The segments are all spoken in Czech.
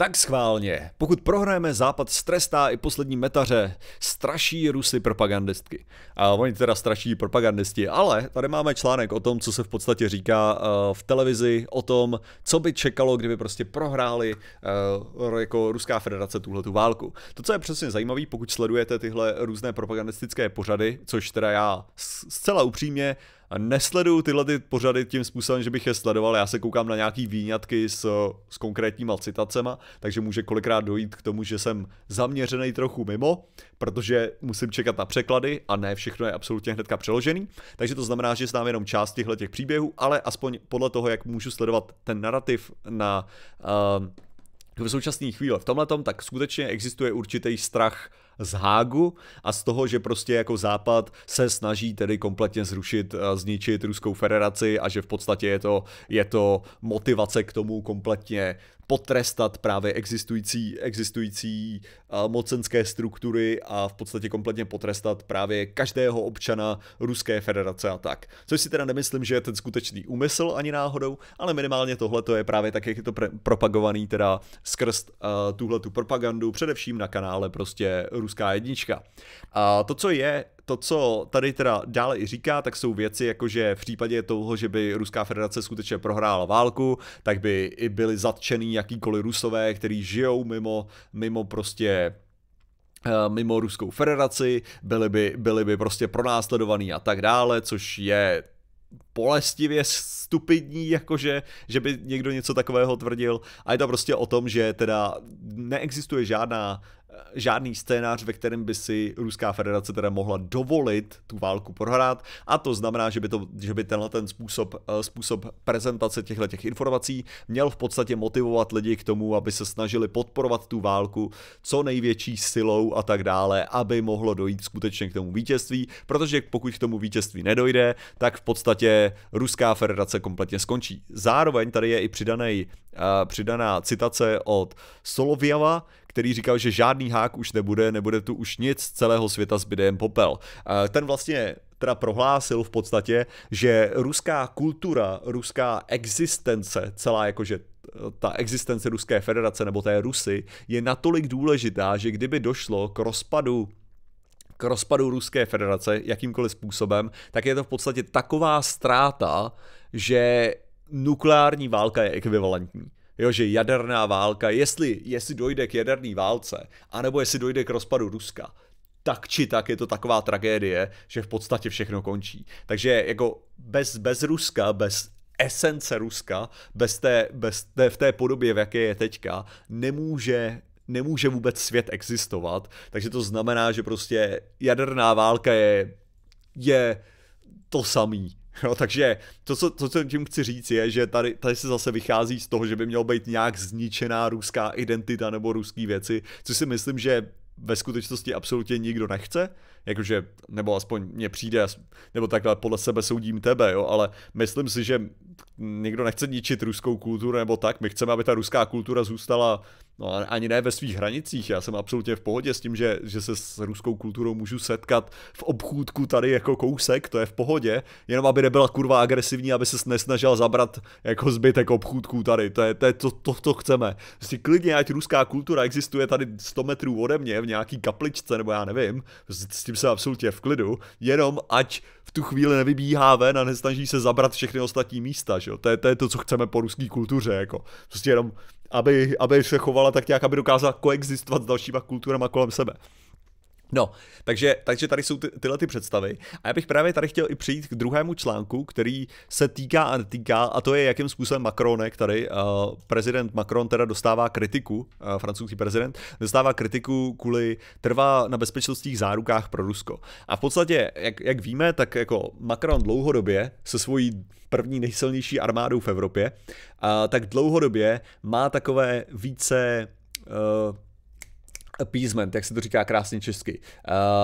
Tak schválně, pokud prohrajeme, Západ strestá i poslední metaře, straší Rusy propagandistky. A oni teda straší propagandisti, ale tady máme článek o tom, co se v podstatě říká eh, v televizi, o tom, co by čekalo, kdyby prostě prohráli eh, jako Ruská federace tuhle tu válku. To, co je přesně zajímavé, pokud sledujete tyhle různé propagandistické pořady, což teda já zcela upřímně nesleduju tyhle ty pořady tím způsobem, že bych je sledoval, já se koukám na nějaký výňatky s, s konkrétníma citacema, takže může kolikrát dojít k tomu, že jsem zaměřený trochu mimo, protože musím čekat na překlady a ne všechno je absolutně hnedka přeložený, takže to znamená, že znám jenom část těchto těch příběhů, ale aspoň podle toho, jak můžu sledovat ten narrativ na uh, v současné chvíli v tomhle tak skutečně existuje určitý strach uh, z Hágu a z toho, že prostě jako Západ se snaží tedy kompletně zrušit, eh, zničit Ruskou federaci a že v podstatě je to, je to motivace k tomu kompletně potrestat právě existující, existující mocenské struktury a v podstatě kompletně potrestat právě každého občana Ruské federace a tak. Což si teda nemyslím, že je ten skutečný úmysl ani náhodou, ale minimálně tohle to je právě tak, jak je to propagovaný teda skrz uh, tuhle tu propagandu, především na kanále prostě Ruská jednička. A to, co je to, co tady teda dále i říká, tak jsou věci jako, že v případě toho, že by Ruská federace skutečně prohrála válku, tak by i byli zatčený jakýkoliv Rusové, kteří žijou mimo, mimo prostě eh, mimo Ruskou federaci, byli by, byli by prostě pronásledovaný a tak dále, což je polestivě stupidní, jakože, že by někdo něco takového tvrdil. A je to prostě o tom, že teda neexistuje žádná žádný scénář, ve kterém by si Ruská federace teda mohla dovolit tu válku prohrát a to znamená, že by, to, že by tenhle ten způsob, eh, způsob prezentace těchto těch informací měl v podstatě motivovat lidi k tomu, aby se snažili podporovat tu válku co největší silou a tak dále, aby mohlo dojít skutečně k tomu vítězství, protože pokud k tomu vítězství nedojde, tak v podstatě Ruská federace kompletně skončí. Zároveň tady je i přidaný, eh, přidaná citace od Solovjava, který říkal, že žádný hák už nebude, nebude tu už nic, z celého světa zbyde jen popel. Ten vlastně teda prohlásil v podstatě, že ruská kultura, ruská existence, celá jakože ta existence Ruské federace nebo té Rusy je natolik důležitá, že kdyby došlo k rozpadu k rozpadu Ruské federace jakýmkoliv způsobem, tak je to v podstatě taková ztráta, že nukleární válka je ekvivalentní jo, že jaderná válka, jestli, jestli dojde k jaderné válce, anebo jestli dojde k rozpadu Ruska, tak či tak je to taková tragédie, že v podstatě všechno končí. Takže jako bez, bez Ruska, bez esence Ruska, bez té, bez té, v té podobě, v jaké je teďka, nemůže nemůže vůbec svět existovat, takže to znamená, že prostě jaderná válka je, je to samý Jo, no, takže to co, to, co tím chci říct, je, že tady, tady se zase vychází z toho, že by měla být nějak zničená ruská identita nebo ruské věci, což si myslím, že ve skutečnosti absolutně nikdo nechce, jakože, nebo aspoň mně přijde, nebo takhle podle sebe soudím tebe, jo, ale myslím si, že někdo nechce ničit ruskou kulturu nebo tak, my chceme, aby ta ruská kultura zůstala no, ani ne ve svých hranicích, já jsem absolutně v pohodě s tím, že, že se s ruskou kulturou můžu setkat v obchůdku tady jako kousek, to je v pohodě, jenom aby nebyla kurva agresivní, aby se nesnažila zabrat jako zbytek obchůdků tady, to je to, je to, to, to chceme. Prostě klidně, ať ruská kultura existuje tady 100 metrů ode mě v nějaký kapličce, nebo já nevím, s tím jsem absolutně v klidu, jenom ať v tu chvíli nevybíhá ven a nesnaží se zabrat všechny ostatní místa, cesta, že jo? To je, to je to, co chceme po ruské kultuře, jako. Prostě jenom, aby, aby se chovala tak nějak, aby dokázala koexistovat s dalšíma kulturama kolem sebe. No, takže, takže tady jsou ty, tyhle ty představy. A já bych právě tady chtěl i přijít k druhému článku, který se týká a netýká, a to je, jakým způsobem Macronek tady, uh, eh, prezident Macron teda dostává kritiku, uh, francouzský prezident, dostává kritiku kvůli trvá na bezpečnostních zárukách pro Rusko. A v podstatě, jak, jak víme, tak jako Macron dlouhodobě se svojí první nejsilnější armádou v Evropě, uh, tak dlouhodobě má takové více... Uh, appeasement, jak se to říká krásně česky,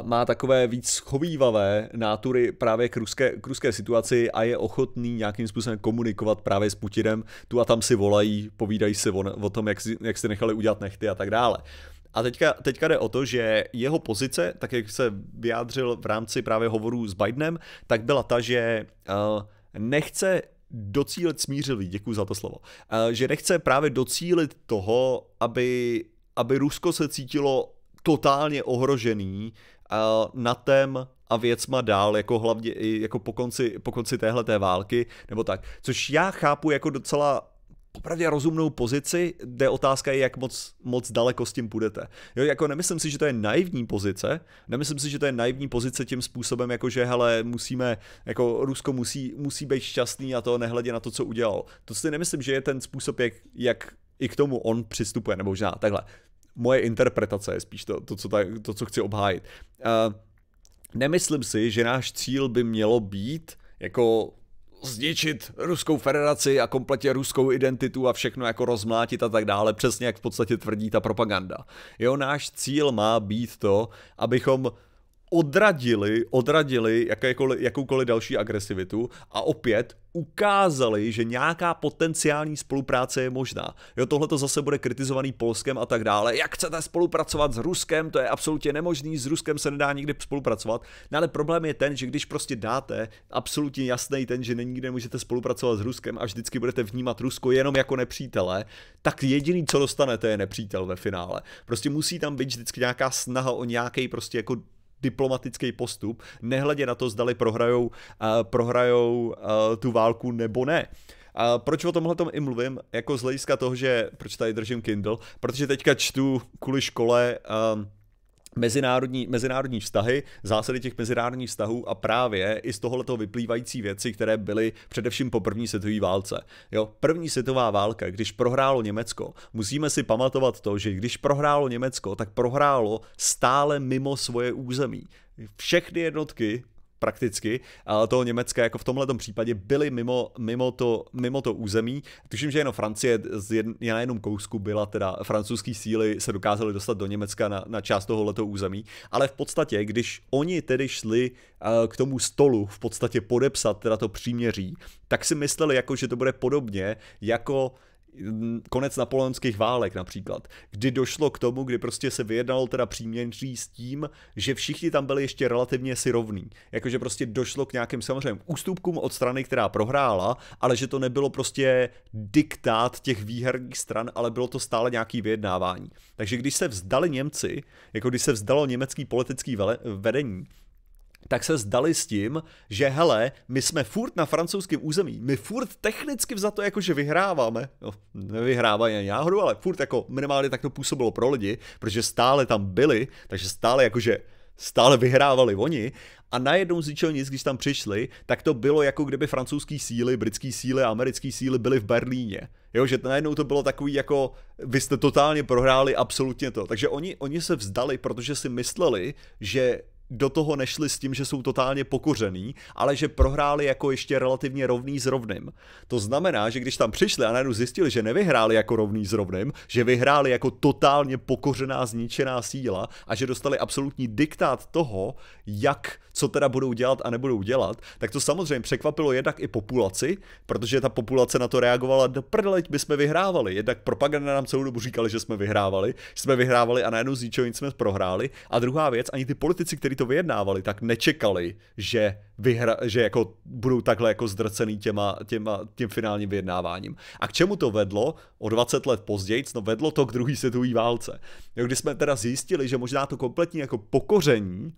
uh, má takové víc schovývavé nátury právě k ruské, k ruské situaci a je ochotný nějakým způsobem komunikovat právě s Putinem. Tu a tam si volají, povídají se o, o tom, jak, jak si nechali udělat nechty a tak dále. A teďka, teďka jde o to, že jeho pozice, tak jak se vyjádřil v rámci právě hovorů s Bidenem, tak byla ta, že uh, nechce docílit smířilý, děkuji za to slovo, uh, že nechce právě docílit toho, aby aby Rusko se cítilo totálně ohrožený eh, na tém a věcma dál, jako hlavně i jako po konci, po konci téhleté války, nebo tak. Což já chápu jako docela opravdu rozumnou pozici, jde otázka je, jak moc, moc daleko s tím půjdete. Jo, jako nemyslím si, že to je naivní pozice, nemyslím si, že to je naivní pozice tím způsobem, jako že hele, musíme, jako Rusko musí, musí být šťastný a to nehledě na to, co udělal. To si nemyslím, že je ten způsob, jak, jak i k tomu on přistupuje, nebo možná takhle. Moje interpretace je spíš to, to, co, ta, to co chci obhájit. Uh, nemyslím si, že náš cíl by mělo být jako zničit Ruskou federaci a kompletně ruskou identitu a všechno jako rozmlátit a tak dále, přesně jak v podstatě tvrdí ta propaganda. Jo, náš cíl má být to, abychom odradili, odradili jakékoliv, jakoukoliv další agresivitu a opět ukázali, že nějaká potenciální spolupráce je možná. Jo, tohle to zase bude kritizovaný Polskem a tak dále. Jak chcete spolupracovat s Ruskem, to je absolutně nemožný, s Ruskem se nedá nikdy spolupracovat. No ale problém je ten, že když prostě dáte absolutně jasný ten, že nikdy nemůžete spolupracovat s Ruskem a vždycky budete vnímat Rusko jenom jako nepřítele, tak jediný, co dostanete, je nepřítel ve finále. Prostě musí tam být vždycky nějaká snaha o nějaký prostě jako diplomatický postup, nehledě na to, zdali prohrajou, uh, prohrajou uh, tu válku nebo ne. A proč o tomhle tom i mluvím? Jako z hlediska toho, že proč tady držím Kindle? Protože teďka čtu kvůli škole um, mezinárodní, mezinárodní vztahy, zásady těch mezinárodních vztahů a právě i z tohoto vyplývající věci, které byly především po první světové válce. Jo, první světová válka, když prohrálo Německo, musíme si pamatovat to, že když prohrálo Německo, tak prohrálo stále mimo svoje území. Všechny jednotky prakticky, ale toho Německa jako v tomhle případě byli mimo, mimo, to, mimo to území. Tuším, že jenom Francie z jedn, na jednom kousku byla, teda francouzský síly se dokázaly dostat do Německa na, na část tohoto území, ale v podstatě, když oni tedy šli eh, k tomu stolu v podstatě podepsat teda to příměří, tak si mysleli jako, že to bude podobně jako konec napoleonských válek například, kdy došlo k tomu, kdy prostě se vyjednalo teda příměří s tím, že všichni tam byli ještě relativně si rovní. Jakože prostě došlo k nějakým samozřejmě ústupkům od strany, která prohrála, ale že to nebylo prostě diktát těch výherních stran, ale bylo to stále nějaký vyjednávání. Takže když se vzdali Němci, jako když se vzdalo německý politický vedení, tak se zdali s tím, že hele, my jsme furt na francouzském území, my furt technicky za to jakože vyhráváme, no, nevyhrávají ani náhodou, ale furt jako minimálně tak to působilo pro lidi, protože stále tam byli, takže stále jakože stále vyhrávali oni a najednou z ničeho nic, když tam přišli, tak to bylo jako kdyby francouzský síly, britský síly a americký síly byly v Berlíně. Jo, že najednou to bylo takový jako, vy jste totálně prohráli absolutně to. Takže oni, oni se vzdali, protože si mysleli, že do toho nešli s tím, že jsou totálně pokořený, ale že prohráli jako ještě relativně rovný s rovným. To znamená, že když tam přišli a najednou zjistili, že nevyhráli jako rovný s rovným, že vyhráli jako totálně pokořená, zničená síla a že dostali absolutní diktát toho, jak, co teda budou dělat a nebudou dělat, tak to samozřejmě překvapilo jednak i populaci, protože ta populace na to reagovala, do prdele, my jsme vyhrávali. Jednak propaganda nám celou dobu říkali, že jsme vyhrávali, že jsme vyhrávali a najednou z ničeho nic jsme prohráli. A druhá věc, ani ty politici, kteří to vyjednávali, tak nečekali, že, vyhra, že jako budou takhle jako zdrcený těma, těma, tím finálním vyjednáváním. A k čemu to vedlo o 20 let později? No vedlo to k druhý světové válce. když jsme teda zjistili, že možná to kompletní jako pokoření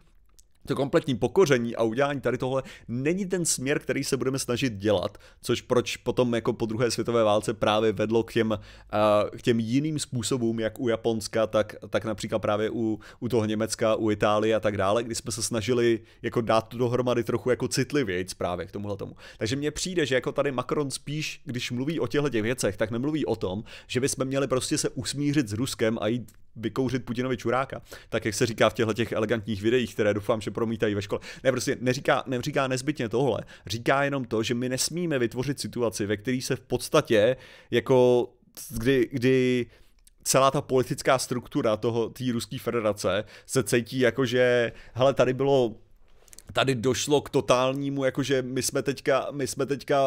to kompletní pokoření a udělání tady tohle není ten směr, který se budeme snažit dělat, což proč potom jako po druhé světové válce právě vedlo k těm, uh, k těm jiným způsobům, jak u Japonska, tak, tak například právě u, u toho Německa, u Itálie a tak dále, kdy jsme se snažili jako dát to dohromady trochu jako citlivějc právě k tomuhle tomu. Takže mně přijde, že jako tady Macron spíš, když mluví o těchto věcech, tak nemluví o tom, že bychom měli prostě se usmířit s Ruskem a jít vykouřit Putinovi čuráka, tak jak se říká v těchto těch elegantních videích, které doufám, že promítají ve škole. Ne, prostě neříká, neříká nezbytně tohle. Říká jenom to, že my nesmíme vytvořit situaci, ve které se v podstatě jako kdy, kdy celá ta politická struktura toho té ruské federace se cítí jako, že hele, tady bylo tady došlo k totálnímu, jakože my jsme teďka, my jsme teďka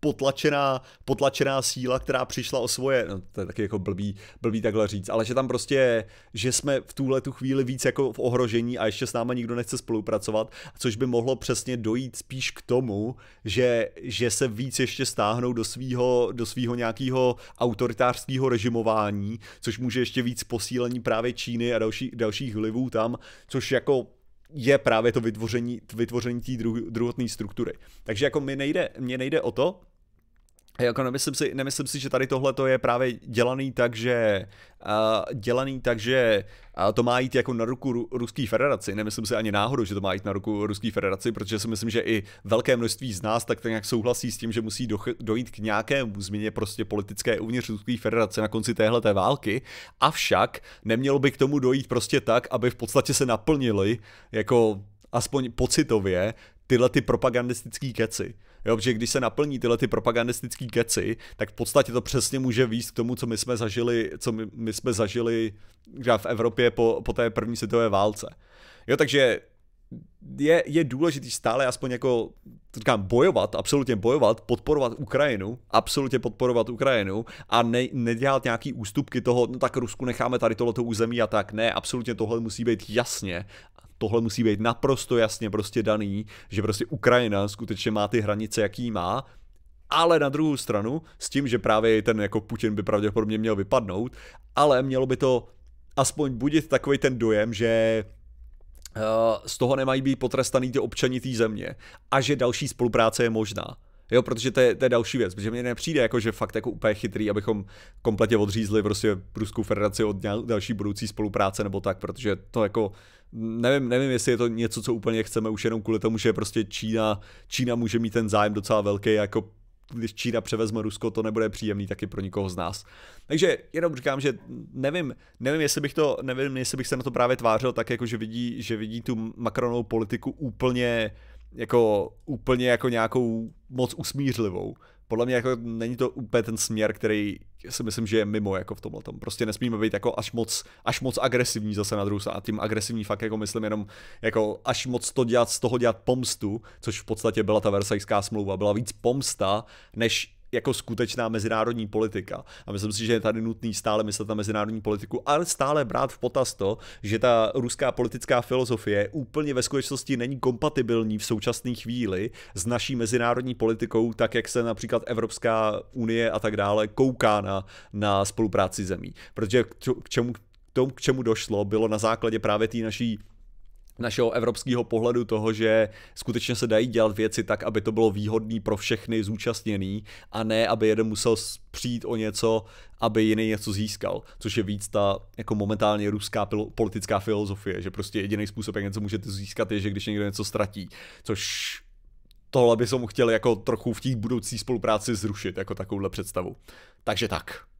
potlačená, potlačená síla, která přišla o svoje, no to je taky jako blbý, blbý takhle říct, ale že tam prostě, že jsme v tuhle tu chvíli víc jako v ohrožení a ještě s náma nikdo nechce spolupracovat, což by mohlo přesně dojít spíš k tomu, že, že se víc ještě stáhnou do svého do svýho nějakého autoritářského režimování, což může ještě víc posílení právě Číny a další, dalších vlivů tam, což jako je právě to vytvoření, vytvoření té druh, druhotné struktury. Takže jako mi nejde, mě nejde o to, jako nemyslím si, nemyslím si, že tady tohle je právě dělaný tak, že uh, dělaný tak, že uh, to má jít jako na ruku Ru- Ruské federaci. Nemyslím si ani náhodou, že to má jít na ruku Ruské federaci, protože si myslím, že i velké množství z nás tak nějak souhlasí s tím, že musí doch- dojít k nějakému změně prostě politické uvnitř Ruské federace na konci téhle války. Avšak nemělo by k tomu dojít prostě tak, aby v podstatě se naplnili jako aspoň pocitově tyhle ty propagandistické keci. Jo, že když se naplní tyhle ty propagandistické keci, tak v podstatě to přesně může výjít k tomu, co my jsme zažili, co my, my jsme zažili v Evropě po, po té první světové válce. Jo, takže je, je důležité stále aspoň jako říkám, bojovat, absolutně bojovat, podporovat Ukrajinu, absolutně podporovat Ukrajinu a ne, nedělat nějaký ústupky toho, no tak Rusku necháme tady tohleto území a tak, ne, absolutně tohle musí být jasně tohle musí být naprosto jasně prostě daný, že prostě Ukrajina skutečně má ty hranice, jaký má, ale na druhou stranu s tím, že právě ten jako Putin by pravděpodobně měl vypadnout, ale mělo by to aspoň budit takový ten dojem, že eh, z toho nemají být potrestaný ty občani té země a že další spolupráce je možná. Jo, protože to je, to je další věc, protože mně nepřijde jako, že fakt jako úplně chytrý, abychom kompletně odřízli prostě Ruskou federaci od další budoucí spolupráce nebo tak, protože to jako nevím, nevím, jestli je to něco, co úplně chceme už jenom kvůli tomu, že prostě Čína, Čína může mít ten zájem docela velký, jako když Čína převezme Rusko, to nebude příjemný taky pro nikoho z nás. Takže jenom říkám, že nevím, nevím, jestli bych to, nevím, jestli bych se na to právě tvářil tak, jako že vidí, že vidí tu Macronovou politiku úplně, jako úplně jako nějakou moc usmířlivou podle mě jako není to úplně ten směr, který si myslím, že je mimo jako v tomhle tom. Prostě nesmíme být jako až moc, až moc agresivní zase na druhou A tím agresivní fakt jako myslím jenom jako až moc to dělat, z toho dělat pomstu, což v podstatě byla ta versajská smlouva. Byla víc pomsta, než jako skutečná mezinárodní politika. A myslím si, že je tady nutný stále myslet na mezinárodní politiku, ale stále brát v potaz to, že ta ruská politická filozofie úplně ve skutečnosti není kompatibilní v současné chvíli s naší mezinárodní politikou, tak jak se například Evropská unie a tak dále kouká na, na spolupráci zemí. Protože k čemu, k tomu, k čemu došlo, bylo na základě právě té naší našeho evropského pohledu toho, že skutečně se dají dělat věci tak, aby to bylo výhodné pro všechny zúčastněný a ne, aby jeden musel přijít o něco, aby jiný něco získal, což je víc ta jako momentálně ruská pil- politická filozofie, že prostě jediný způsob, jak něco můžete získat, je, že když někdo něco ztratí, což tohle by som chtěl jako trochu v té budoucí spolupráci zrušit, jako takovouhle představu. Takže tak.